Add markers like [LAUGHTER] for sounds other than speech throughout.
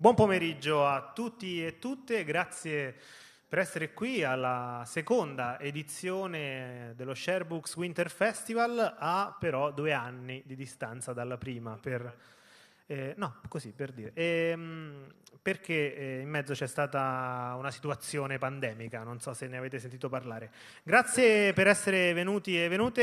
Buon pomeriggio a tutti e tutte, grazie per essere qui alla seconda edizione dello Sharebooks Winter Festival a però due anni di distanza dalla prima per eh, no, così per dire. Ehm, perché eh, in mezzo c'è stata una situazione pandemica, non so se ne avete sentito parlare. Grazie per essere venuti e venute,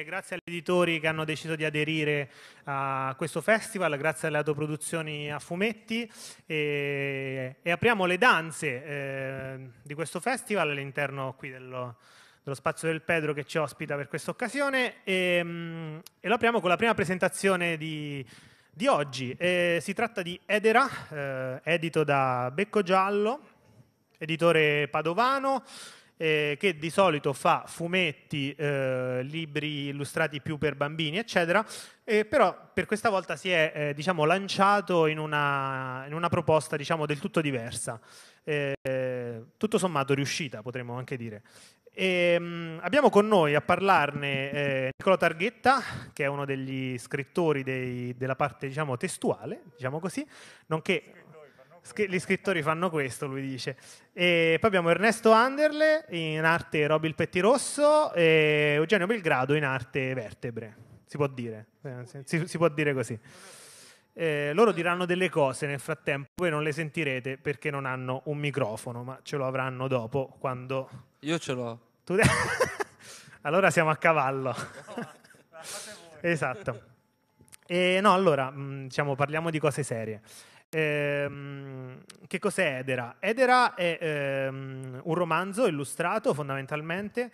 e grazie agli editori che hanno deciso di aderire a questo festival, grazie alle autoproduzioni a fumetti e, e apriamo le danze eh, di questo festival all'interno qui dello, dello spazio del Pedro che ci ospita per questa occasione e, ehm, e lo apriamo con la prima presentazione di di oggi. Eh, si tratta di Edera, eh, edito da Becco Giallo, editore padovano, eh, che di solito fa fumetti, eh, libri illustrati più per bambini, eccetera, eh, però per questa volta si è eh, diciamo, lanciato in una, in una proposta diciamo, del tutto diversa. tutto sommato riuscita, potremmo anche dire. E ehm, abbiamo con noi a parlarne eh, Nicola Targhetta, che è uno degli scrittori dei, della parte diciamo, testuale, diciamo così, nonché scrittori gli scrittori fanno questo, lui dice. E poi abbiamo Ernesto Anderle, in arte Roby il Pettirosso, e Eugenio Belgrado in arte Vertebre, si può dire, eh, si, si può dire così. Eh, loro diranno delle cose nel frattempo, voi non le sentirete perché non hanno un microfono, ma ce lo avranno dopo quando... Io ce l'ho. Tu... [LAUGHS] allora siamo a cavallo. [LAUGHS] esatto. E eh, no, allora, diciamo, parliamo di cose serie. Ehm, che cos'è Edera? Edera è ehm, un romanzo illustrato fondamentalmente,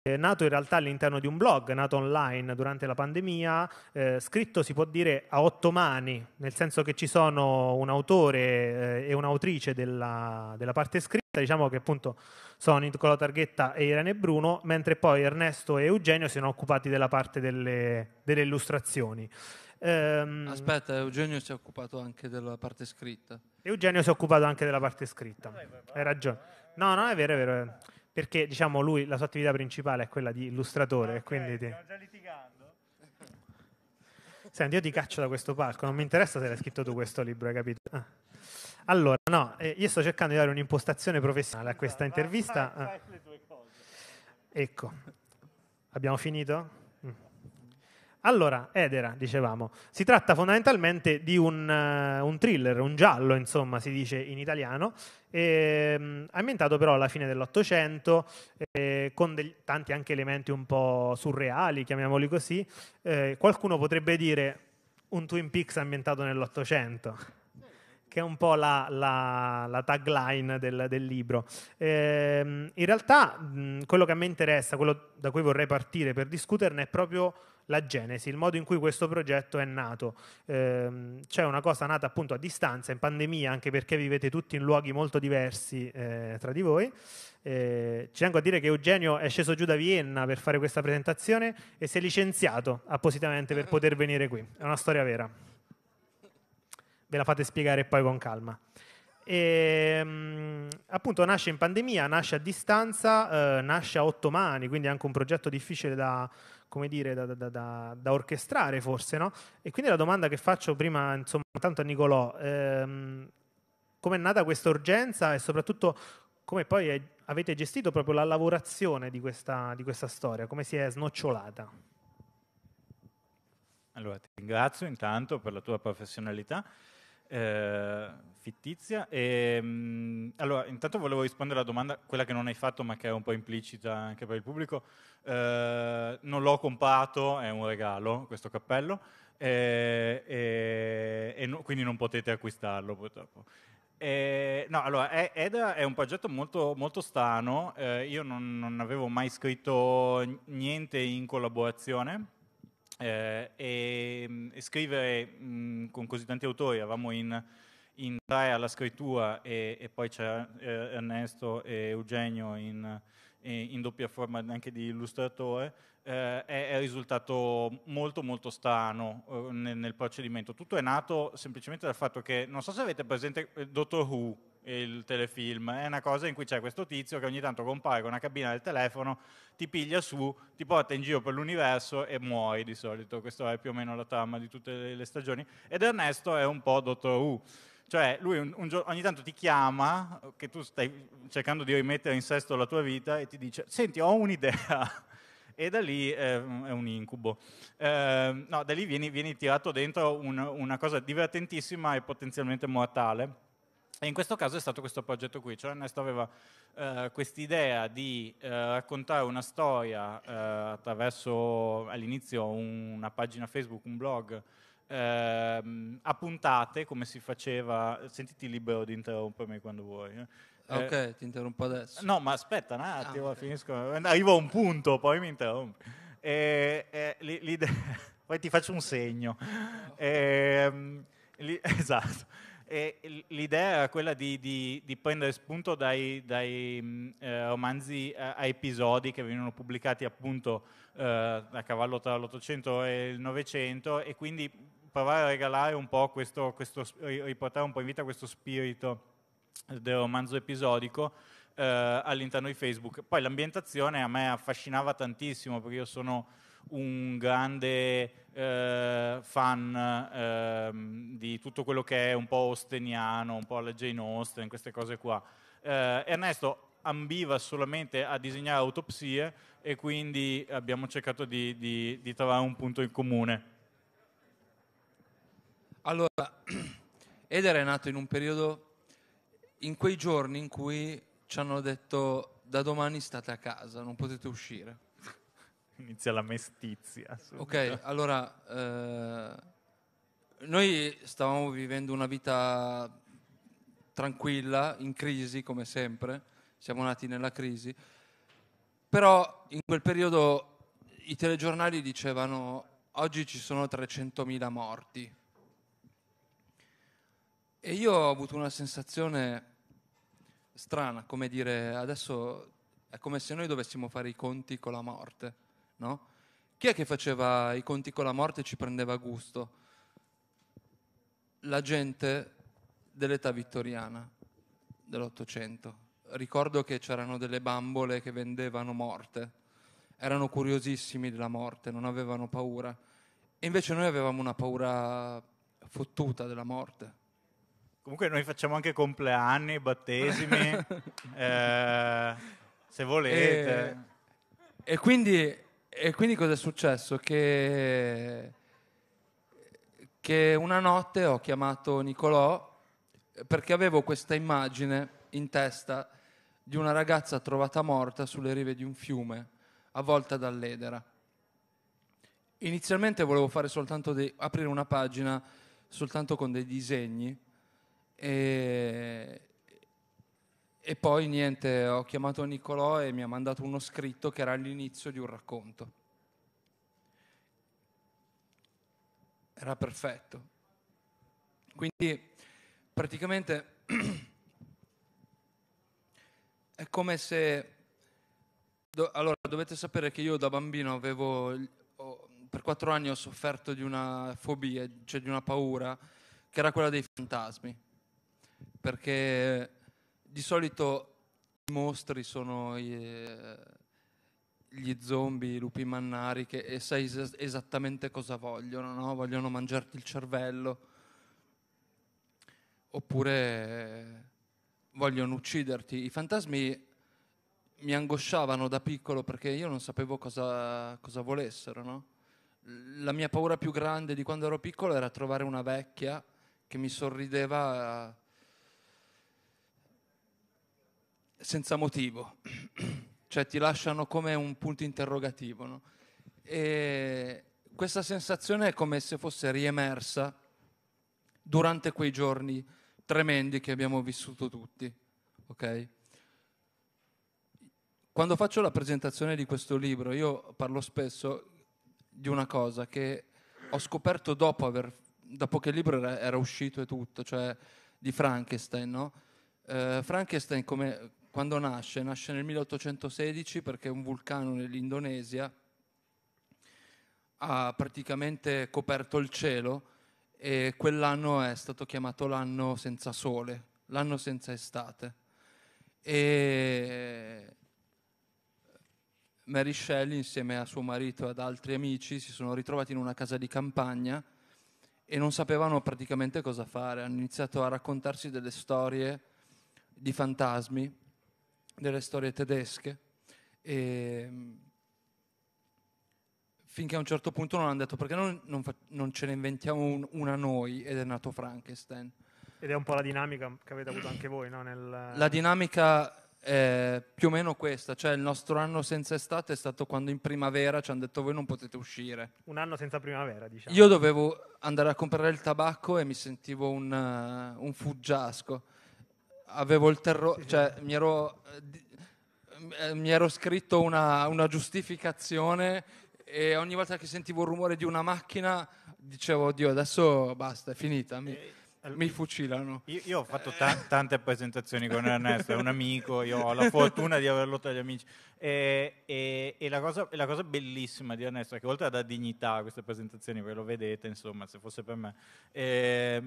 eh, nato in realtà all'interno di un blog, nato online durante la pandemia, eh, scritto si può dire a otto mani, nel senso che ci sono un autore eh, e un'autrice della, della parte scritta diciamo che appunto sono Nicola Targhetta e Irene Bruno, mentre poi Ernesto e Eugenio si sono occupati della parte delle, delle illustrazioni. Ehm, Aspetta, Eugenio si è occupato anche della parte scritta. Eugenio si è occupato anche della parte scritta. Hai ragione. No, no, è vero, è vero. Perché diciamo lui la sua attività principale è quella di illustratore, ah, okay, quindi ti... già litigando. [LAUGHS] Senti, io ti caccio da questo palco, non mi interessa se l'hai scritto tu questo libro, hai capito? Ah. Allora, no, eh, io sto cercando di dare un'impostazione professionale a questa intervista. Ah. Ecco, abbiamo finito? Allora, Edera, dicevamo, si tratta fondamentalmente di un, uh, un thriller, un giallo, insomma, si dice in italiano, ehm, ambientato però alla fine dell'Ottocento, eh, con degli, tanti anche elementi un po' surreali, chiamiamoli così. Eh, qualcuno potrebbe dire un Twin Peaks ambientato nell'Ottocento che è un po' la, la, la tagline del, del libro. Eh, in realtà mh, quello che a me interessa, quello da cui vorrei partire per discuterne, è proprio la genesi, il modo in cui questo progetto è nato. Eh, c'è una cosa nata appunto a distanza, in pandemia, anche perché vivete tutti in luoghi molto diversi eh, tra di voi. Eh, ci tengo a dire che Eugenio è sceso giù da Vienna per fare questa presentazione e si è licenziato appositamente per poter venire qui. È una storia vera. Ve la fate spiegare poi con calma. E, ehm, appunto nasce in pandemia, nasce a distanza, eh, nasce a otto mani, quindi è anche un progetto difficile da, come dire, da, da, da, da orchestrare forse, no? E quindi la domanda che faccio prima, insomma, tanto a Nicolò, ehm, come è nata questa urgenza e soprattutto come poi è, avete gestito proprio la lavorazione di questa, di questa storia, come si è snocciolata? Allora, ti ringrazio intanto per la tua professionalità eh, fittizia. E, ehm, mh, allora, intanto volevo rispondere alla domanda, quella che non hai fatto ma che è un po' implicita anche per il pubblico. Eh, non l'ho comprato, è un regalo questo cappello, eh, e no, quindi non potete acquistarlo purtroppo. Eh, no, allora, EDA è un progetto molto, molto strano, eh, io non, non, avevo mai scritto niente in collaborazione eh, e, mm, e, scrivere mh, mm, con così tanti autori, eravamo in, in tre alla scrittura e, e poi c'era eh, Ernesto e Eugenio in, in, doppia forma anche di illustratore, eh, è, è, risultato molto molto strano eh, nel, nel procedimento. Tutto è nato semplicemente dal fatto che, non so se avete presente eh, Dottor Who, il telefilm, è una cosa in cui c'è questo tizio che ogni tanto compare con una cabina del telefono, ti piglia su, ti porta in giro per l'universo e muori di solito, questa è più o meno la trama di tutte le stagioni, ed Ernesto è un po' Dottor Who, cioè lui un, un, ogni tanto ti chiama, che tu stai cercando di rimettere in sesto la tua vita e ti dice, senti ho un'idea, [LAUGHS] e da lì eh, è un incubo. Eh, no, da lì vieni, vieni tirato dentro un, una cosa divertentissima e potenzialmente mortale e in questo caso è stato questo progetto qui, cioè Ernesto aveva eh, quest'idea di eh, raccontare una storia eh, attraverso all'inizio una pagina Facebook, un blog, ehm, a puntate come si faceva, sentiti libero di interrompermi quando vuoi. Eh. Ah, ok, eh, ti interrompo adesso. No, ma aspetta un attimo, ah, finisco, arrivo a un punto, poi mi interrompi. [LAUGHS] poi ti faccio un segno. No. Ah, ehm, li, [LAUGHS] esatto. E l'idea era quella di, di, di prendere spunto dai, dai mm, eh, romanzi a, eh, a, episodi che venivano pubblicati appunto eh, a cavallo tra l'Ottocento e il Novecento e quindi provare a regalare un po' questo, questo riportare un po' in vita questo spirito del romanzo episodico eh, all'interno di Facebook. Poi l'ambientazione a me affascinava tantissimo perché io sono un grande eh, fan ehm, di tutto quello che è un po' osteniano, un po' alla Jane Austen, queste cose qua. Eh, Ernesto ambiva solamente a disegnare autopsie e quindi abbiamo cercato di, di, di trovare un punto in comune. Allora, [CLEARS THROAT] Eder è nato in un periodo, in quei giorni in cui ci hanno detto da domani state a casa, non potete uscire [LAUGHS] Inizia la mestizia. Subito. Ok, allora, eh, noi stavamo vivendo una vita tranquilla, in crisi come sempre, siamo nati nella crisi, però in quel periodo i telegiornali dicevano oggi ci sono 300.000 morti. E io ho avuto una sensazione strana, come dire, adesso è come se noi dovessimo fare i conti con la morte no? Chi è che faceva i conti con la morte e ci prendeva gusto? La gente dell'età vittoriana, dell'Ottocento. Ricordo che c'erano delle bambole che vendevano morte, erano curiosissimi della morte, non avevano paura. E invece noi avevamo una paura fottuta della morte. Comunque noi facciamo anche compleanni, battesimi, [LAUGHS] eh, se volete. E, e, quindi e quindi cosa è successo? Che, che una notte ho chiamato Nicolò perché avevo questa immagine in testa di una ragazza trovata morta sulle rive di un fiume, avvolta dall'edera. Inizialmente volevo fare soltanto dei, aprire una pagina soltanto con dei disegni e, e poi niente, ho chiamato Nicolò e mi ha mandato uno scritto che era l'inizio di un racconto. Era perfetto. Quindi praticamente [CLEARS THROAT] è come se... Do, allora, dovete sapere che io da bambino avevo... Ho, per quattro anni ho sofferto di una fobia, cioè di una paura, che era quella dei fantasmi. Perché di solito i mostri sono eh, gli zombie, i lupi mannari che e sai es- esattamente cosa vogliono, no? vogliono mangiarti il cervello oppure eh, vogliono ucciderti. I fantasmi mi angosciavano da piccolo perché io non sapevo cosa, cosa volessero. No? La mia paura più grande di quando ero piccolo era trovare una vecchia che mi sorrideva A, senza motivo, [CLEARS THROAT] cioè ti lasciano come un punto interrogativo. No? E questa sensazione è come se fosse riemersa durante quei giorni tremendi che abbiamo vissuto tutti. Okay? Quando faccio la presentazione di questo libro, io parlo spesso di una cosa che ho scoperto dopo, aver, dopo che il libro era, era, uscito e tutto, cioè di Frankenstein. No? Eh, Frankenstein, come, quando nasce? Nasce nel 1816 perché un vulcano nell'Indonesia ha praticamente coperto il cielo e quell'anno è stato chiamato l'anno senza sole, l'anno senza estate. E Mary Shelley insieme a suo marito e ad altri amici si sono ritrovati in una casa di campagna e non sapevano praticamente cosa fare, hanno iniziato a raccontarsi delle storie di fantasmi delle storie tedesche e ehm, finché a un certo punto non hanno detto perché non, non, fa- non ce ne inventiamo un, una noi ed è nato Frankenstein. Ed è un po' la dinamica che avete avuto anche voi, no? Nel... La dinamica è più o meno questa, cioè il nostro anno senza estate è stato quando in primavera ci hanno detto voi non potete uscire. Un anno senza primavera, diciamo. Io dovevo andare a comprare il tabacco e mi sentivo un, uh, un fuggiasco avevo il terrore, cioè mi ero, eh, eh, mi ero scritto una, una, giustificazione e ogni volta che sentivo il rumore di una macchina dicevo, oddio, adesso basta, è finita. Mi, eh, mi fucilano. Io, io ho fatto ta- tante presentazioni con Ernesto, è un amico, io ho la fortuna di averlo tra gli amici. E, e, e la, cosa, la, cosa, bellissima di Ernesto è che oltre a dare dignità a queste presentazioni, ve lo vedete, insomma, se fosse per me, eh,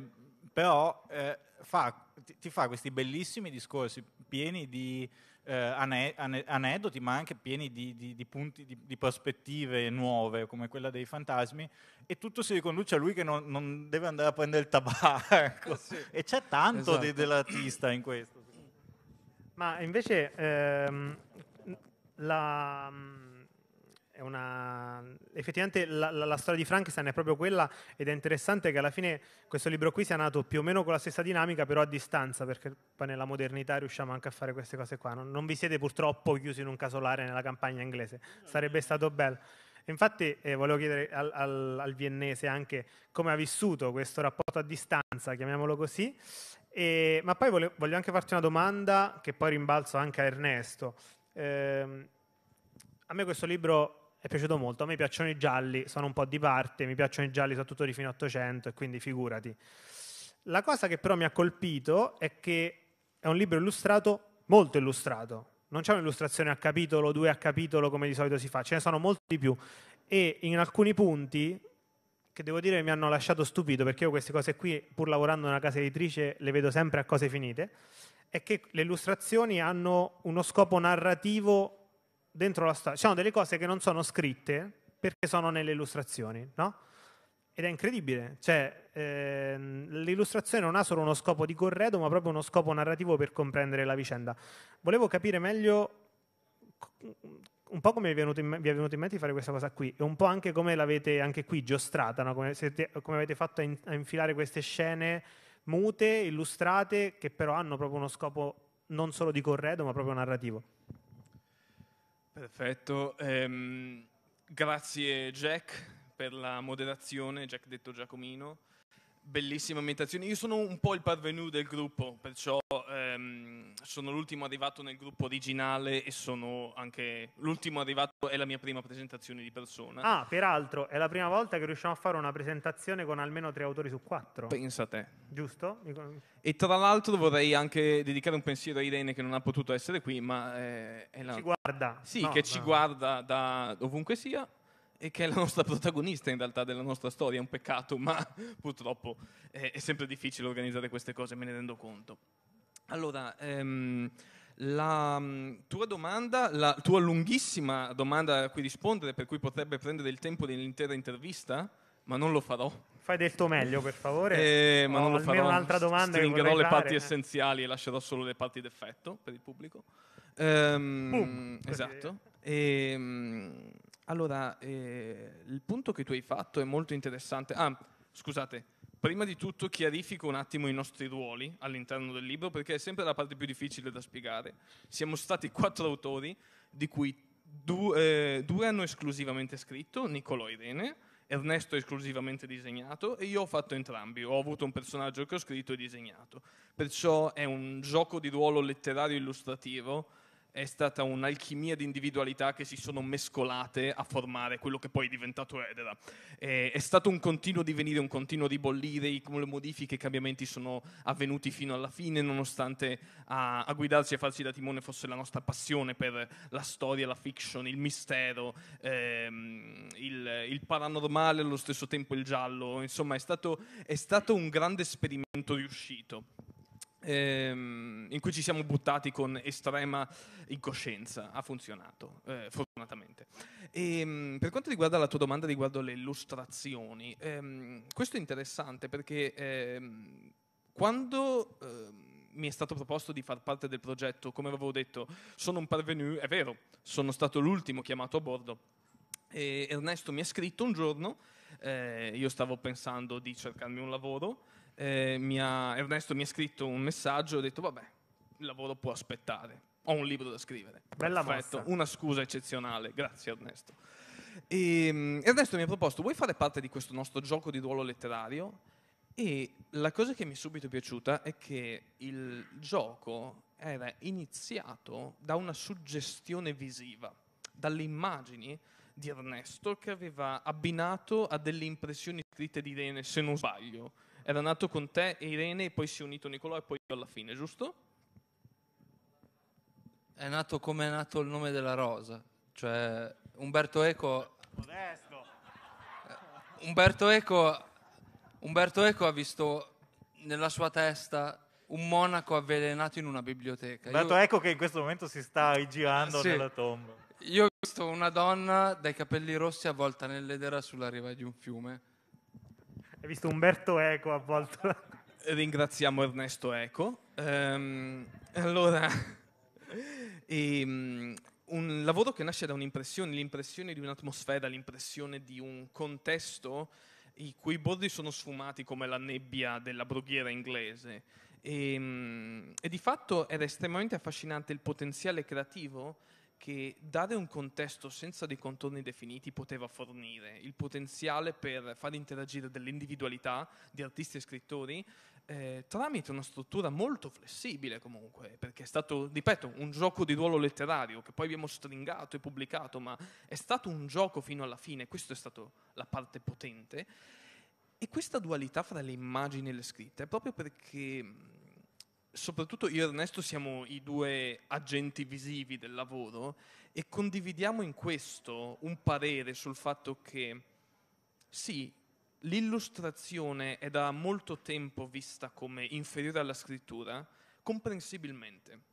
però eh, fa, ti, ti, fa questi bellissimi discorsi pieni di eh, ane, ane, aneddoti, ma anche pieni di, di, di punti, di, di, prospettive nuove, come quella dei fantasmi, e tutto si riconduce a lui che non, non deve andare a prendere il tabacco. Eh, sì. [LAUGHS] E c'è tanto esatto. dell'artista in questo. Ma invece ehm, la una... effettivamente la, la, la, storia di Frankenstein è proprio quella ed è interessante che alla fine questo libro qui sia nato più o meno con la stessa dinamica, però a distanza, perché poi nella modernità riusciamo anche a fare queste cose qua. Non, non vi siete purtroppo chiusi in un casolare nella campagna inglese, sarebbe stato bello. Infatti eh, volevo chiedere al, al, al viennese anche come ha vissuto questo rapporto a distanza, chiamiamolo così, e, ma poi voglio, voglio, anche farti una domanda che poi rimbalzo anche a Ernesto. Eh, a me questo libro è piaciuto molto. A me piacciono i gialli, sono un po' di parte, mi piacciono i gialli soprattutto di fino 800 e quindi figurati. La cosa che però mi ha colpito è che è un libro illustrato, molto illustrato. Non c'è un'illustrazione a capitolo, due a capitolo come di solito si fa, ce ne sono molti di più. E in alcuni punti, che devo dire mi hanno lasciato stupito, perché io queste cose qui, pur lavorando in una casa editrice, le vedo sempre a cose finite, è che le illustrazioni hanno uno scopo narrativo dentro la storia, ci sono delle cose che non sono scritte perché sono nelle illustrazioni, no? Ed è incredibile, cioè ehm, l'illustrazione non ha solo uno scopo di corredo, ma proprio uno scopo narrativo per comprendere la vicenda. Volevo capire meglio un po' come vi è venuto in, mente di fare questa cosa qui e un po' anche come l'avete anche qui giostrata, no? come, te, come, avete fatto a, in- a infilare queste scene mute, illustrate, che però hanno proprio uno scopo non solo di corredo, ma proprio narrativo. Perfetto, ehm, grazie Jack per la moderazione, Jack detto Giacomino, bellissima ambientazione. Io sono un po' il parvenu del gruppo, perciò ehm, sono l'ultimo arrivato nel gruppo originale e sono anche l'ultimo arrivato è la mia prima presentazione di persona. Ah, peraltro è la prima volta che riusciamo a fare una presentazione con almeno tre autori su quattro. Pensa a te. Giusto? E tra l'altro vorrei anche dedicare un pensiero a Irene che non ha potuto essere qui, ma è, eh, è la... Ci guarda. Sì, no, che no. ci guarda da ovunque sia e che è la nostra protagonista in realtà della nostra storia, è un peccato, ma purtroppo è, è sempre difficile organizzare queste cose, me ne rendo conto. Allora, ehm, la mm, tua domanda, la tua lunghissima domanda a cui rispondere, per cui potrebbe prendere il tempo dell'intera intervista, ma non lo farò. Fai del tuo meglio, per favore. Eh, ma non lo farò. un'altra domanda. Stringerò le parti fare. essenziali e lascerò solo le parti d'effetto per il pubblico. Ehm, Boom, esatto. Ehm, allora, eh, il punto che tu hai fatto è molto interessante. Ah, scusate Prima di tutto chiarifico un attimo i nostri ruoli all'interno del libro perché è sempre la parte più difficile da spiegare. Siamo stati quattro autori, di cui due, eh, due hanno esclusivamente scritto, Niccolò Irene, Ernesto esclusivamente disegnato e io ho fatto entrambi, ho avuto un personaggio che ho scritto e disegnato. Perciò è un gioco di ruolo letterario illustrativo è stata un'alchimia di individualità che si sono mescolate a formare quello che poi è diventato Edera. Eh, è stato un continuo divenire, un continuo ribollire, come le modifiche e i cambiamenti sono avvenuti fino alla fine, nonostante a, a, guidarci e farci da timone fosse la nostra passione per la storia, la fiction, il mistero, ehm, il, il, paranormale, allo stesso tempo il giallo. Insomma, è stato, è stato un grande esperimento riuscito ehm, in cui ci siamo buttati con estrema incoscienza. Ha funzionato, eh, fortunatamente. E, ehm, per quanto riguarda la tua domanda riguardo le illustrazioni, ehm, questo è interessante perché ehm, quando ehm, mi è stato proposto di far parte del progetto, come avevo detto, sono un parvenu, è vero, sono stato l'ultimo chiamato a bordo. E Ernesto mi ha scritto un giorno, eh, io stavo pensando di cercarmi un lavoro eh, mi ha, Ernesto mi ha scritto un messaggio, ho detto vabbè, il lavoro può aspettare, ho un libro da scrivere. Bella Perfetto, mossa. una scusa eccezionale, grazie Ernesto. E, ehm, Ernesto mi ha proposto, vuoi fare parte di questo nostro gioco di ruolo letterario? E la cosa che mi è subito piaciuta è che il gioco era iniziato da una suggestione visiva, dalle immagini di Ernesto che aveva abbinato a delle impressioni scritte di Irene, se non sbaglio, era nato con te e Irene e poi si è unito Nicolò e poi io alla fine, giusto? È nato come è nato il nome della rosa, cioè Umberto Eco... Modesto! Eh, Umberto Eco, Umberto Eco ha visto nella sua testa un monaco avvelenato in una biblioteca. Umberto Eco che in questo momento si sta rigirando sì. nella tomba. Io ho visto una donna dai capelli rossi avvolta nell'edera sulla riva di un fiume hai visto Umberto Eco a volte? [LAUGHS] Ringraziamo Ernesto Eco. Ehm, allora, [LAUGHS] ehm, un lavoro che nasce da un'impressione, l'impressione di un'atmosfera, l'impressione di un contesto i cui bordi sono sfumati come la nebbia della brughiera inglese. E, ehm, e, di fatto era estremamente affascinante il potenziale creativo che dare un contesto senza dei contorni definiti poteva fornire, il potenziale per far interagire dell'individualità di artisti e scrittori eh, tramite una struttura molto flessibile comunque, perché è stato, ripeto, un gioco di ruolo letterario che poi abbiamo stringato e pubblicato, ma è stato un gioco fino alla fine, questa è stata la parte potente. E questa dualità fra le immagini e le scritte, è proprio perché soprattutto io e Ernesto siamo i due agenti visivi del lavoro e condividiamo in questo un parere sul fatto che sì, l'illustrazione è da molto tempo vista come inferiore alla scrittura, comprensibilmente.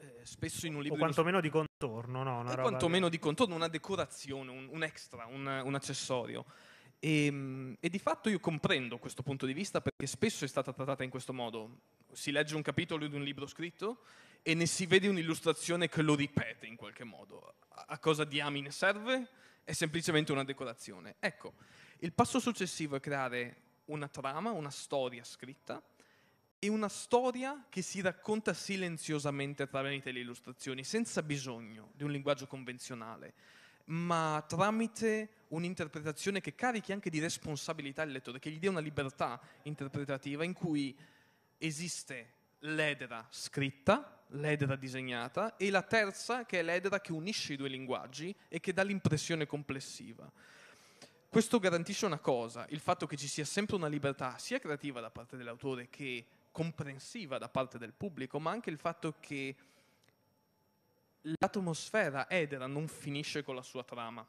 Eh, spesso in un libro... O quantomeno di contorno, no? Una o quantomeno di... di contorno, una decorazione, un, un extra, un, un accessorio e, ehm, e, di fatto io comprendo questo punto di vista perché spesso è stata trattata in questo modo. Si legge un capitolo di un libro scritto e ne si vede un'illustrazione che lo ripete in qualche modo. A cosa diamine serve? È semplicemente una decorazione. Ecco, il passo successivo è creare una trama, una storia scritta e una storia che si racconta silenziosamente tramite le illustrazioni, senza bisogno di un linguaggio convenzionale ma tramite un'interpretazione che carichi anche di responsabilità il lettore, che gli dia una libertà interpretativa in cui esiste l'edera scritta, l'edera disegnata e la terza che è l'edera che unisce i due linguaggi e che dà l'impressione complessiva. Questo garantisce una cosa, il fatto che ci sia sempre una libertà sia creativa da parte dell'autore che comprensiva da parte del pubblico, ma anche il fatto che l'atmosfera edera non finisce con la sua trama.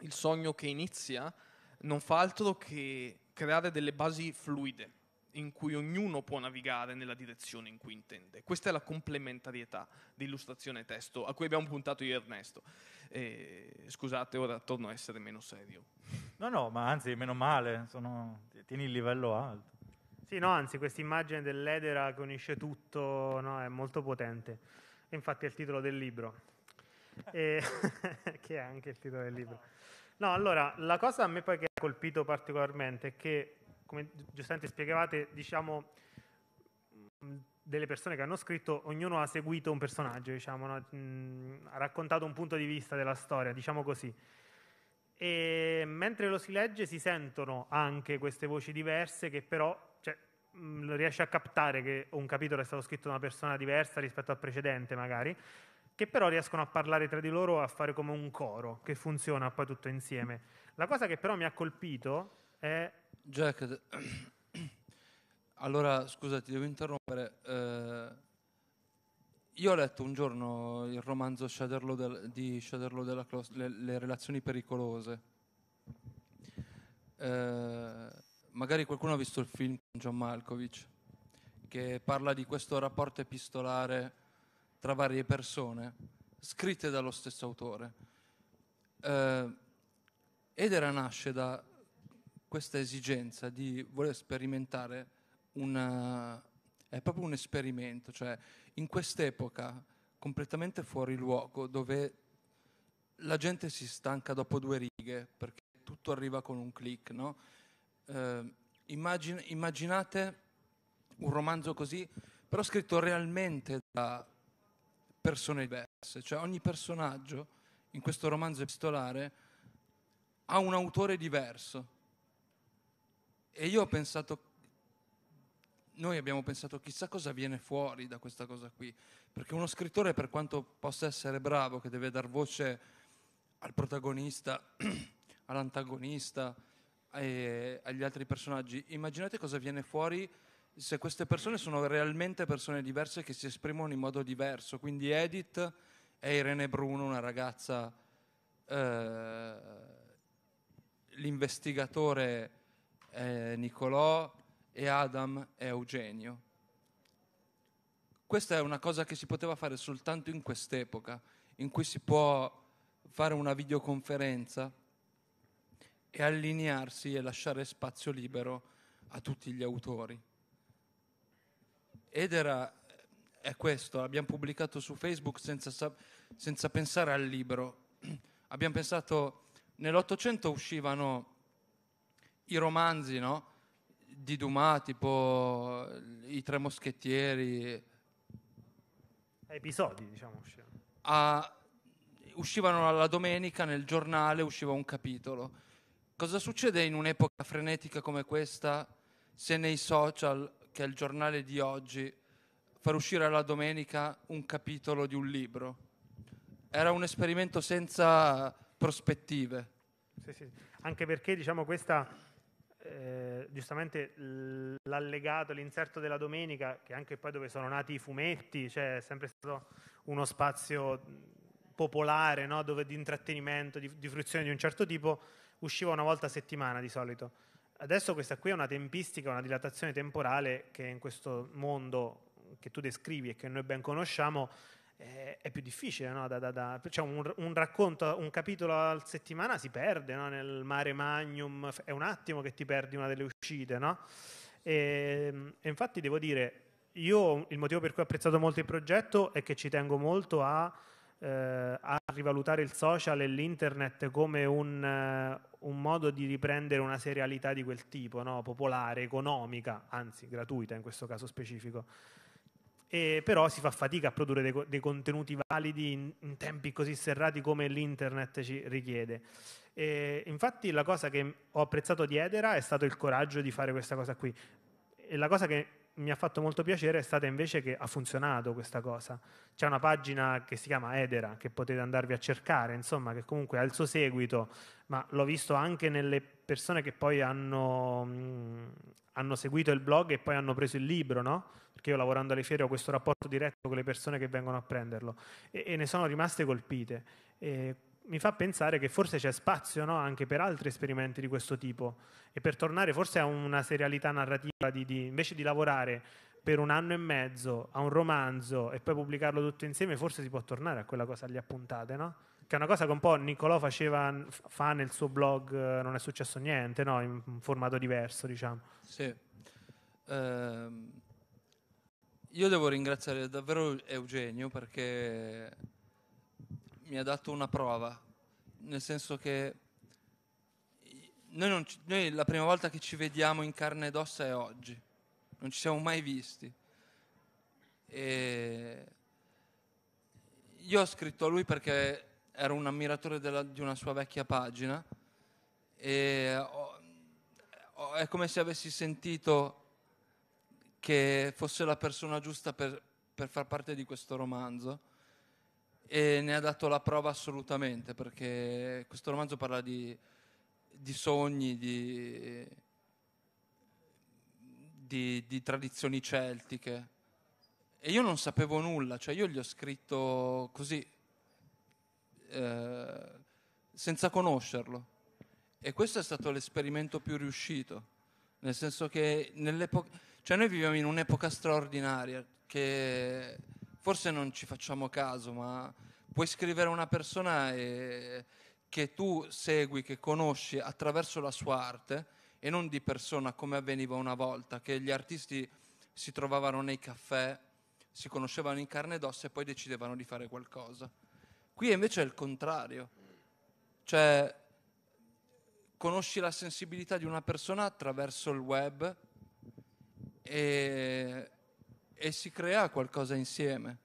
Il sogno che inizia non fa altro che creare delle basi fluide in cui ognuno può navigare nella direzione in cui intende. Questa è la complementarietà di illustrazione e testo a cui abbiamo puntato io e Ernesto. Eh, scusate, ora torno a essere meno serio. No, no, ma anzi, meno male, sono... tieni il livello alto. Sì, no, anzi, questa immagine dell'edera che unisce tutto no, è molto potente infatti è il titolo del libro, e, [LAUGHS] che è anche il titolo del libro. No, allora, la cosa a me poi che ha colpito particolarmente è che, come giustamente spiegavate, diciamo, delle persone che hanno scritto, ognuno ha seguito un personaggio, diciamo, no? Mm, ha raccontato un punto di vista della storia, diciamo così. E mentre lo si legge si sentono anche queste voci diverse che però mh, mm, riesce a captare che un capitolo è stato scritto da una persona diversa rispetto al precedente magari, che però riescono a parlare tra di loro, a fare come un coro che funziona poi tutto insieme. La cosa che però mi ha colpito è... Jack, [CLEARS THROAT] allora scusa ti devo interrompere. Eh, io ho letto un giorno il romanzo del, di Shaderlo della Clos, le, le relazioni pericolose. Eh, magari qualcuno ha visto il film con John Malkovich, che parla di questo rapporto epistolare tra varie persone, scritte dallo stesso autore. Eh, Edera nasce da questa esigenza di voler sperimentare una... Eh, è proprio un esperimento, cioè in quest'epoca completamente fuori luogo, dove la gente si stanca dopo due righe, perché tutto arriva con un click, no? Eh, immagine, immaginate un romanzo così, però scritto realmente da persone diverse, cioè ogni personaggio in questo romanzo epistolare ha un autore diverso. E io ho pensato, noi abbiamo pensato chissà cosa viene fuori da questa cosa qui, perché uno scrittore per quanto possa essere bravo, che deve dar voce al protagonista, [CLEARS THROAT] all'antagonista, e eh, agli altri personaggi, immaginate cosa viene fuori se queste persone sono realmente persone diverse che si esprimono in modo diverso. Quindi Edith è Irene Bruno, una ragazza, eh, l'investigatore è Nicolò e Adam è Eugenio. Questa è una cosa che si poteva fare soltanto in quest'epoca, in cui si può fare una videoconferenza e allinearsi e lasciare spazio libero a tutti gli autori. Ed era, è questo, abbiamo pubblicato su Facebook senza, senza pensare al libro. [CLEARS THROAT] abbiamo pensato, nell'Ottocento uscivano i romanzi no? di Dumas, tipo I Tre Moschettieri. Episodi, diciamo. A, uscivano alla domenica nel giornale, usciva un capitolo Cosa succede in un'epoca frenetica come questa se nei social, che è il giornale di oggi, far uscire alla domenica un capitolo di un libro? Era un esperimento senza prospettive. Sì, sì. Anche perché diciamo questa, eh, giustamente l'allegato, l'inserto della domenica, che è anche poi dove sono nati i fumetti, cioè è sempre stato uno spazio popolare, no? dove di intrattenimento, di, di fruizione di un certo tipo, usciva una volta a settimana di solito. Adesso questa qui è una tempistica, una dilatazione temporale che in questo mondo che tu descrivi e che noi ben conosciamo eh, è più difficile, no? da, da, da. Cioè un, un, racconto, un capitolo al settimana si perde no? nel mare magnum, è un attimo che ti perdi una delle uscite, no? e, ehm, e infatti devo dire, io il motivo per cui ho apprezzato molto il progetto è che ci tengo molto a eh, a rivalutare il social e l'internet come un, eh, un, modo di riprendere una serialità di quel tipo, no? popolare, economica, anzi gratuita in questo caso specifico. E però si fa fatica a produrre dei, dei contenuti validi in, in, tempi così serrati come l'internet ci richiede. E infatti la cosa che ho apprezzato di Edera è stato il coraggio di fare questa cosa qui. E la cosa che mi ha fatto molto piacere è stata invece che ha funzionato questa cosa. C'è una pagina che si chiama Edera, che potete andarvi a cercare, insomma, che comunque ha il suo seguito, ma l'ho visto anche nelle persone che poi hanno, mh, mm, hanno seguito il blog e poi hanno preso il libro, no? Perché io lavorando alle fiere ho questo rapporto diretto con le persone che vengono a prenderlo e, e ne sono rimaste colpite. E mi fa pensare che forse c'è spazio no? anche per altri esperimenti di questo tipo e per tornare forse a una serialità narrativa di, di, invece di lavorare per un anno e mezzo a un romanzo e poi pubblicarlo tutto insieme, forse si può tornare a quella cosa agli appuntate, no? Che è una cosa che un po' Niccolò faceva, fa nel suo blog eh, Non è successo niente, no? In un formato diverso, diciamo. Sì. Eh, io devo ringraziare davvero Eugenio perché mi ha dato una prova, nel senso che noi, ci, noi, la prima volta che ci vediamo in carne ed ossa è oggi, non ci siamo mai visti. E io ho scritto a lui perché ero un ammiratore della, di una sua vecchia pagina e ho, ho, è come se avessi sentito che fosse la persona giusta per, per far parte di questo romanzo e ne ha dato la prova assolutamente perché questo romanzo parla di, di sogni, di, di, di, tradizioni celtiche e io non sapevo nulla, cioè io gli ho scritto così eh, senza conoscerlo e questo è stato l'esperimento più riuscito, nel senso che nell'epoca, cioè noi viviamo in un'epoca straordinaria che forse non ci facciamo caso, ma puoi scrivere una persona e, eh, che tu segui, che conosci attraverso la sua arte e non di persona come avveniva una volta, che gli artisti si trovavano nei caffè, si conoscevano in carne ed ossa e poi decidevano di fare qualcosa. Qui invece è il contrario, cioè conosci la sensibilità di una persona attraverso il web e e si crea qualcosa insieme.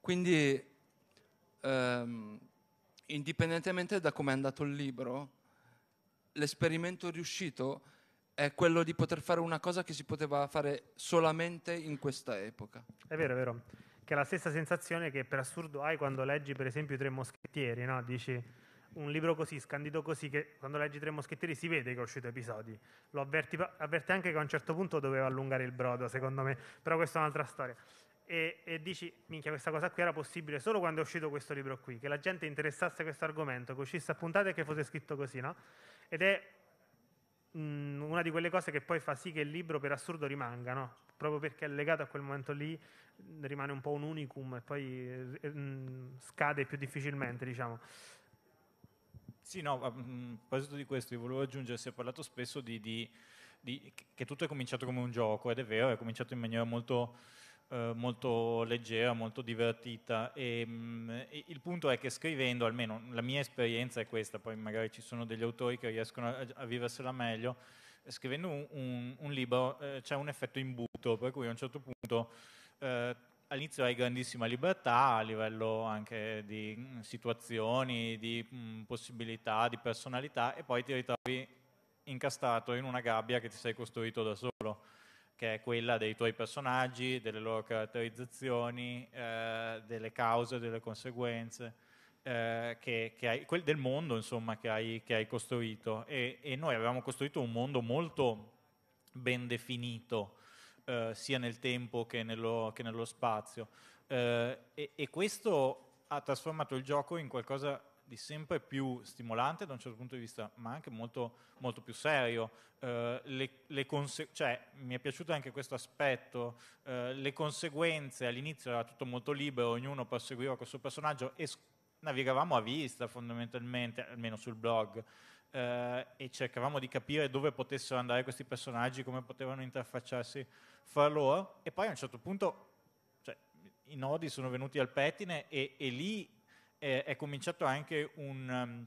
Quindi, ehm, indipendentemente da come è andato il libro, l'esperimento riuscito è quello di poter fare una cosa che si poteva fare solamente in questa epoca. È vero, è vero. Che è la stessa sensazione che per assurdo hai quando leggi, per esempio, i Tre Moschettieri, no? Dici un libro così, scandito così, che quando leggi Tre Moschettieri si vede che è uscito episodi. Lo avverti, avverte anche che a un certo punto doveva allungare il brodo, secondo me, però questa è un'altra storia. E, e dici, minchia, questa cosa qui era possibile solo quando è uscito questo libro qui, che la gente interessasse questo argomento, che uscisse a puntate e che fosse scritto così, no? Ed è mh, mhmm, una di quelle cose che poi fa sì che il libro per assurdo rimanga, no? Proprio perché è legato a quel momento lì, rimane un po' un unicum e poi eh, mh, mhmm, scade più difficilmente, diciamo. Sì, no, mm, mm, a proposito di questo, io volevo aggiungere, si è parlato spesso di, di, di, che tutto è cominciato come un gioco, ed è vero, è cominciato in maniera molto, eh, molto leggera, molto divertita, e, mh, mm, il punto è che scrivendo, almeno la mia esperienza è questa, poi magari ci sono degli autori che riescono a, a viversela meglio, eh, scrivendo un, un, un libro eh, c'è un effetto imbuto, per cui a un certo punto... Eh, all'inizio hai grandissima libertà a livello anche di mm, situazioni, di mh, mm, possibilità, di personalità e poi ti ritrovi incastrato in una gabbia che ti sei costruito da solo, che è quella dei tuoi personaggi, delle loro caratterizzazioni, eh, delle cause, delle conseguenze, eh, che, che hai, quel del mondo insomma, che, hai, che hai costruito. E, e noi avevamo costruito un mondo molto ben definito eh, sia nel tempo che nello, che nello spazio. Eh, e, e, questo ha trasformato il gioco in qualcosa di sempre più stimolante da un certo punto di vista, ma anche molto, molto più serio. Eh, le, le conse- cioè, mi è piaciuto anche questo aspetto, eh, le conseguenze all'inizio era tutto molto libero, ognuno perseguiva col suo personaggio e navigavamo a vista fondamentalmente, almeno sul blog eh, e cercavamo di capire dove potessero andare questi personaggi, come potevano interfacciarsi fra loro e poi a un certo punto cioè, i nodi sono venuti al pettine e, e lì eh, è cominciato anche un, um,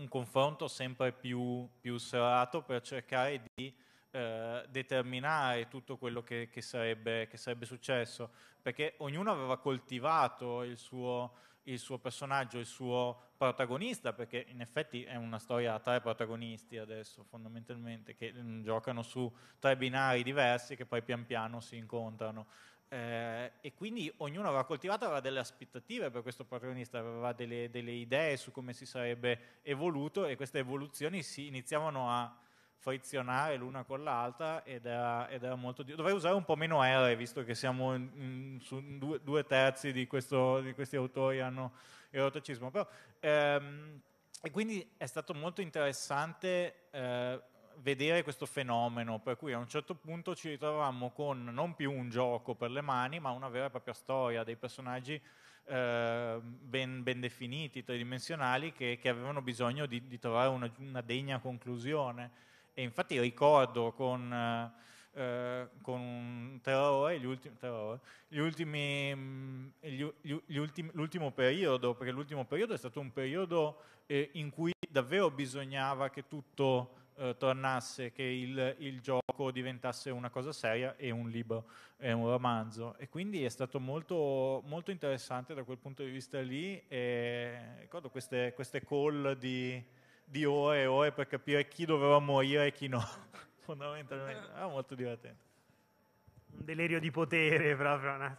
un confronto sempre più, più, serrato per cercare di eh, determinare tutto quello che, che, sarebbe, che, sarebbe, successo, perché ognuno aveva coltivato il suo, il suo personaggio, il suo protagonista, perché in effetti è una storia a tre protagonisti adesso, fondamentalmente, che mm, giocano su tre binari diversi che poi pian piano si incontrano. Eh, e quindi ognuno aveva coltivato, aveva delle aspettative per questo protagonista, aveva delle, delle idee su come si sarebbe evoluto e queste evoluzioni si iniziavano a frizionare l'una con l'altra ed era, ed era molto... Di... Dovrei usare un po' meno R, visto che siamo in, in, su due, due terzi di, questo, di, questi autori hanno erotocismo Però, ehm, e quindi è stato molto interessante eh, vedere questo fenomeno, per cui a un certo punto ci ritrovammo con non più un gioco per le mani, ma una vera e propria storia dei personaggi eh, ben, ben, definiti, tridimensionali, che, che avevano bisogno di, di trovare una, una, degna conclusione e infatti ricordo con, eh, eh con terrore, gli ultimi, terrore mm, gli ultimi, gli ultimi, l'ultimo periodo, perché l'ultimo periodo è stato un periodo eh, in cui davvero bisognava che tutto eh, tornasse, che il, il, gioco diventasse una cosa seria e un libro, e un romanzo. E quindi è stato molto, molto interessante da quel punto di vista lì. E ricordo queste, queste call di di ore e ore per capire chi doveva morire e chi no, [LAUGHS] fondamentalmente. Eh. Era molto divertente. Un delirio di potere proprio.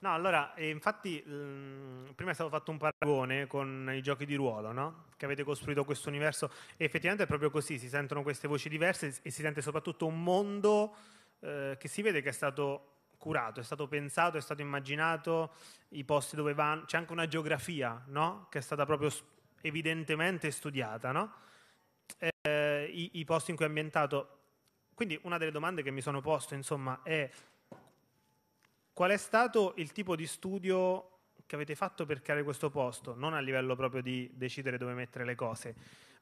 No, allora, eh, infatti, mm, prima è stato fatto un paragone con i giochi di ruolo, no? Che avete costruito questo universo. E effettivamente è proprio così, si sentono queste voci diverse e si sente soprattutto un mondo eh, che si vede che è stato curato, è stato pensato, è stato immaginato, i posti dove vanno, c'è anche una geografia, no? Che è stata proprio evidentemente studiata, no? eh, i, i, posti in cui è ambientato. Quindi una delle domande che mi sono posto, insomma, è qual è stato il tipo di studio che avete fatto per creare questo posto, non a livello proprio di decidere dove mettere le cose.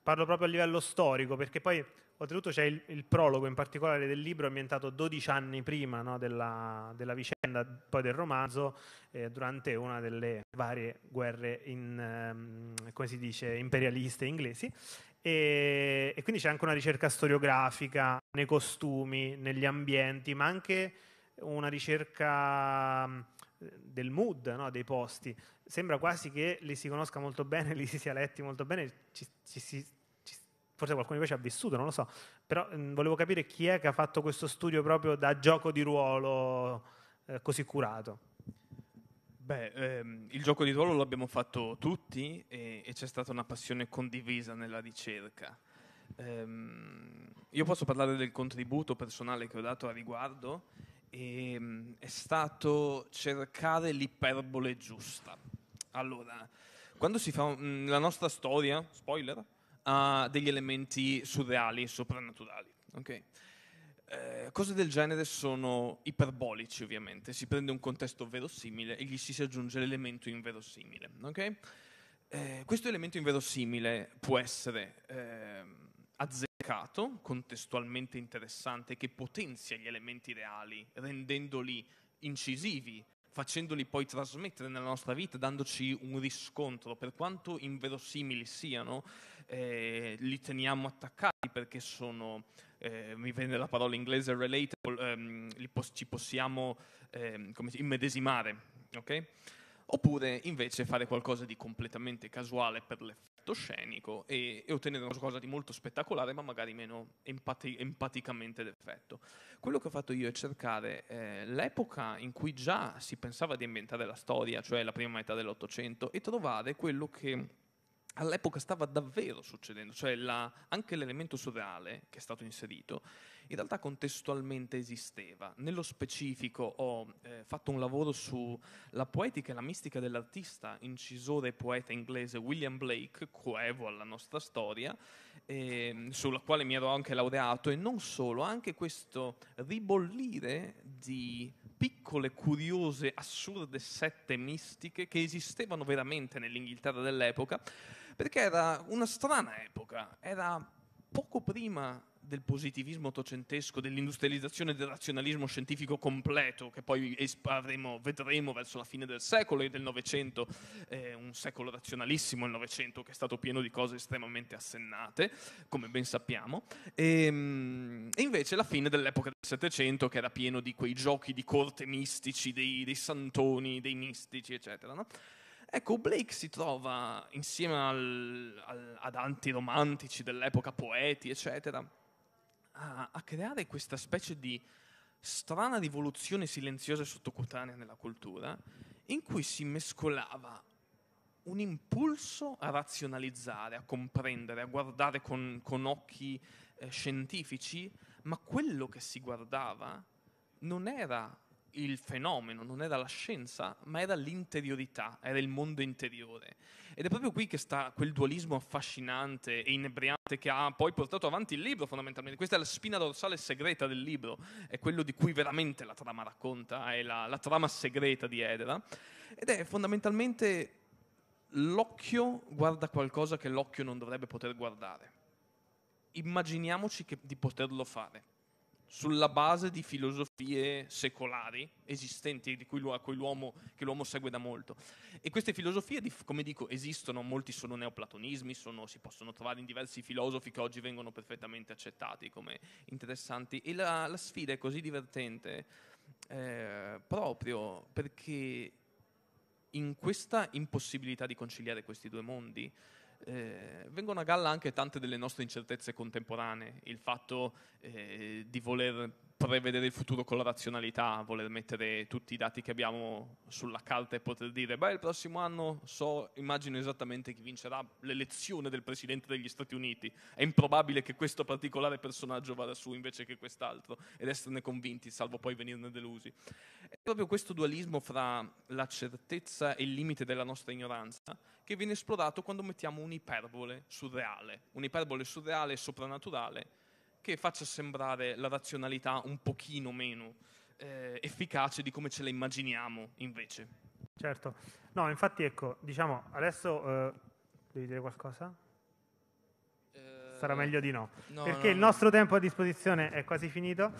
Parlo proprio a livello storico, perché poi Oltretutto c'è il, il, prologo in particolare del libro ambientato 12 anni prima no, della, della, vicenda, poi del romanzo, eh, durante una delle varie guerre in, ehm, dice, imperialiste inglesi. E, e, quindi c'è anche una ricerca storiografica nei costumi, negli ambienti, ma anche una ricerca ehm, del mood no, dei posti. Sembra quasi che li si conosca molto bene, [LAUGHS] li si sia letti molto bene, ci, ci si forse qualcuno invece ha vissuto, non lo so, però mh, volevo capire chi è che ha fatto questo studio proprio da gioco di ruolo eh, così curato. Beh, ehm, il gioco di ruolo l'abbiamo fatto tutti e, e c'è stata una passione condivisa nella ricerca. Ehm, io posso parlare del contributo personale che ho dato a riguardo e ehm, è stato cercare l'iperbole giusta. Allora, quando si fa mh, la nostra storia, spoiler, a degli elementi surreali, soprannaturali. Okay? Eh, cose del genere sono iperbolici ovviamente, si prende un contesto verosimile e gli si, aggiunge l'elemento inverosimile. Okay? Eh, questo elemento inverosimile può essere eh, azzeccato, contestualmente interessante, che potenzia gli elementi reali, rendendoli incisivi, facendoli poi trasmettere nella nostra vita, dandoci un riscontro, per quanto inverosimili siano, eh, li teniamo attaccati perché sono, eh, mi viene la parola inglese relatable, ehm, pos- ci possiamo ehm, come, immedesimare, ok? Oppure invece fare qualcosa di completamente casuale per l'effetto scenico e, e ottenere qualcosa di molto spettacolare ma magari meno empati- empaticamente d'effetto. Quello che ho fatto io è cercare eh, l'epoca in cui già si pensava di inventare la storia, cioè la prima metà dell'Ottocento, e trovare quello che all'epoca stava davvero succedendo, cioè la, anche l'elemento surreale che è stato inserito in realtà contestualmente esisteva. Nello specifico ho eh, fatto un lavoro sulla poetica e la mistica dell'artista, incisore e poeta inglese William Blake, coevo alla nostra storia, eh, sulla quale mi ero anche laureato e non solo, anche questo ribollire di piccole, curiose, assurde sette mistiche che esistevano veramente nell'Inghilterra dell'epoca perché era una strana epoca, era poco prima del positivismo ottocentesco, dell'industrializzazione del razionalismo scientifico completo, che poi avremo, vedremo verso la fine del secolo e del Novecento, eh, un secolo razionalissimo il Novecento, che è stato pieno di cose estremamente assennate, come ben sappiamo, e, ehm, e invece la fine dell'epoca del Settecento, che era pieno di quei giochi di corte mistici, dei, dei santoni, dei mistici, eccetera. No? Ecco, Blake si trova insieme al, al, ad antiromantici dell'epoca, poeti, eccetera, a, a, creare questa specie di strana rivoluzione silenziosa e sottocutanea nella cultura, in cui si mescolava un impulso a razionalizzare, a comprendere, a guardare con, con occhi eh, scientifici, ma quello che si guardava non era il fenomeno, non è dalla scienza, ma è dall'interiorità, è del mondo interiore. Ed è proprio qui che sta quel dualismo affascinante e inebriante che ha poi portato avanti il libro fondamentalmente. Questa è la spina dorsale segreta del libro, è quello di cui veramente la trama racconta, è la, la trama segreta di Edera. Ed è fondamentalmente l'occhio guarda qualcosa che l'occhio non dovrebbe poter guardare. Immaginiamoci che, di poterlo fare sulla base di filosofie secolari esistenti cui, a cui l'uomo, che l'uomo segue da molto. E queste filosofie, come dico, esistono, molti sono neoplatonismi, sono, si possono trovare in diversi filosofi che oggi vengono perfettamente accettati come interessanti. E la, la sfida è così divertente eh, proprio perché in questa impossibilità di conciliare questi due mondi, eh, vengono a galla anche tante delle nostre incertezze contemporanee, il fatto eh, di voler prevedere il futuro con la razionalità, voler mettere tutti i dati che abbiamo sulla carta e poter dire, beh, il prossimo anno so, immagino esattamente chi vincerà l'elezione del Presidente degli Stati Uniti, è improbabile che questo particolare personaggio vada su invece che quest'altro ed esserne convinti, salvo poi venirne delusi. È proprio questo dualismo fra la certezza e il limite della nostra ignoranza che viene esplorato quando mettiamo un'iperbole surreale, un'iperbole surreale e soprannaturale che faccia sembrare la razionalità un pochino meno eh, efficace di come ce la immaginiamo invece. Certo, no, infatti ecco, diciamo, adesso eh, devi dire qualcosa? Eh... Sarà meglio di no, no perché no, il nostro tempo a disposizione è quasi finito.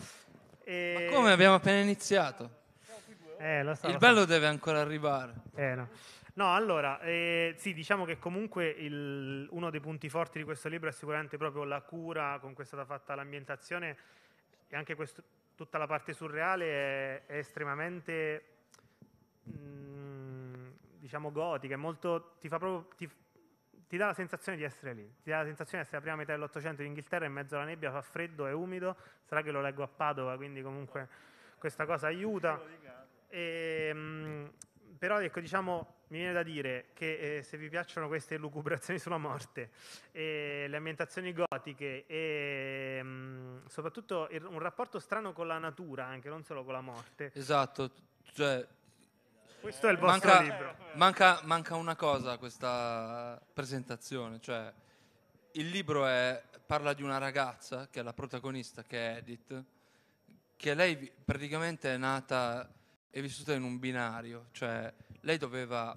E... Ma come abbiamo appena iniziato? Eh, lo so, il bello deve ancora arrivare. Eh no. No, allora, eh, sì, diciamo che comunque il, uno dei punti forti di questo libro è sicuramente proprio la cura con cui è stata fatta l'ambientazione e anche questo, tutta la parte surreale è, è estremamente, mh, mm, diciamo, gotica, è molto, ti, proprio, ti, ti dà la sensazione di essere lì, ti dà la sensazione di essere la prima metà dell'Ottocento in Inghilterra, in mezzo alla nebbia, fa freddo, è umido, sarà che lo leggo a Padova, quindi comunque questa cosa aiuta. E, ehm, mh, però ecco, diciamo mi viene da dire che eh, se vi piacciono queste lucubrazioni sulla morte, eh, le ambientazioni gotiche e mh, mm, soprattutto il, un rapporto strano con la natura, anche non solo con la morte. Esatto, cioè, questo è il vostro manca, libro. Manca, manca, una cosa a questa presentazione, cioè il libro è, parla di una ragazza che è la protagonista, che è Edith, che lei praticamente è nata e vissuta in un binario, cioè lei doveva...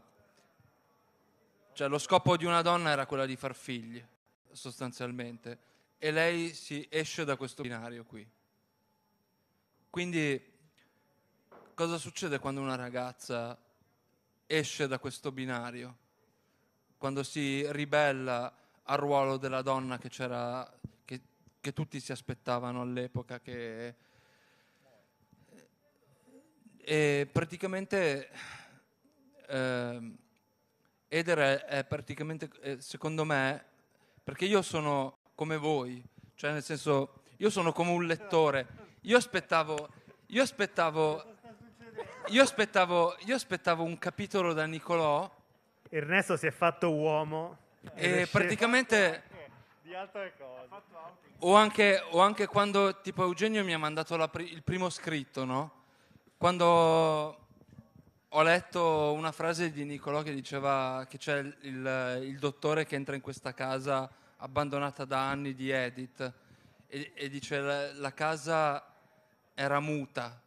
Cioè lo scopo di una donna era quella di far figli, sostanzialmente, e lei si esce da questo binario qui. Quindi cosa succede quando una ragazza esce da questo binario? Quando si ribella al ruolo della donna che c'era che, che tutti si aspettavano all'epoca che e praticamente eh, Eder è, è praticamente, eh, secondo me, perché io sono come voi, cioè nel senso, io sono come un lettore, io aspettavo, io aspettavo, io aspettavo, io aspettavo un capitolo da Nicolò. Ernesto si è fatto uomo. E praticamente... Di altre cose. O anche, o anche quando tipo Eugenio mi ha mandato pr- il primo scritto, no? Quando ho letto una frase di Nicolò che diceva che c'è il, il, dottore che entra in questa casa abbandonata da anni di Edith e, e dice la, la, casa era muta.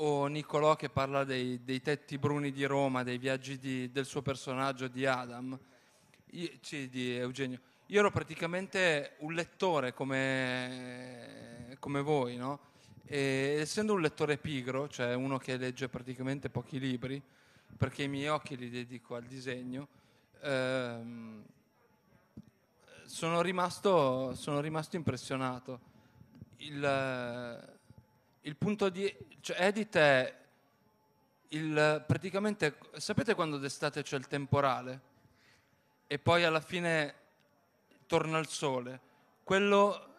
O Nicolò che parla dei, dei tetti bruni di Roma, dei viaggi di, del suo personaggio di Adam, io, sì, di Eugenio. Io ero praticamente un lettore come, come voi, no? E, eh, essendo un lettore pigro, cioè uno che legge praticamente pochi libri, perché i miei occhi li dedico al disegno, ehm, sono, rimasto, sono, rimasto, impressionato. Il, il punto di... Cioè Edith è il, praticamente... Sapete quando d'estate c'è il temporale? E poi alla fine torna il sole. Quello,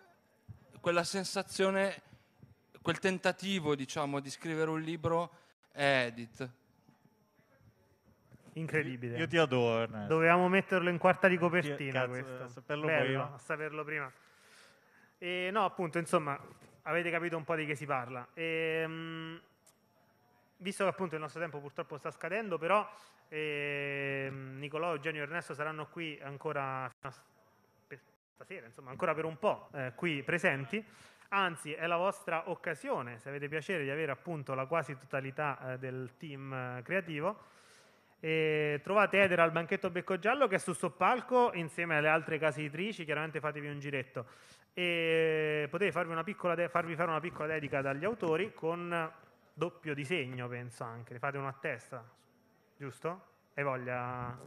quella sensazione quel tentativo diciamo, di scrivere un libro è Edith. Incredibile. Io ti adoro. Ernesto. Dovevamo metterlo in quarta di copertina. Cazzo, questo. saperlo, Bello, A saperlo prima. E, no, appunto, insomma, avete capito un po' di che si parla. E, ehm, visto che appunto il nostro tempo purtroppo sta scadendo, però eh, Nicolò, Eugenio e Ernesto saranno qui ancora per, stasera, insomma, ancora per un po' eh, qui presenti anzi è la vostra occasione, se avete piacere di avere appunto la quasi totalità eh, del team eh, creativo. E trovate Eder al banchetto Becco Giallo che è su Soppalco insieme alle altre case editrici, chiaramente fatevi un giretto e potete farvi, de- farvi fare una piccola dedica dagli autori con doppio disegno, penso anche, fate uno a testa, giusto? Hai voglia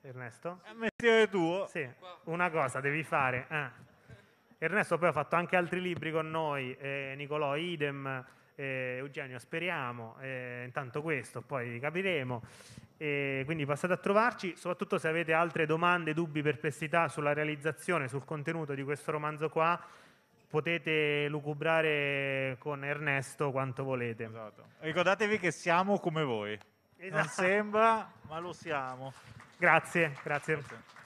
Ernesto? È un mestiere tuo. Sì, una cosa devi fare. Eh. Ernesto poi ha fatto anche altri libri con noi, eh, Nicolò idem, eh, Eugenio speriamo, eh, intanto questo, poi capiremo. quindi passate a trovarci, soprattutto se avete altre domande, dubbi, perplessità sulla realizzazione, sul contenuto di questo romanzo qua, potete lucubrare con Ernesto quanto volete. Esatto. Ricordatevi che siamo come voi. Esatto. Non sembra, ma lo siamo. Grazie, grazie. grazie.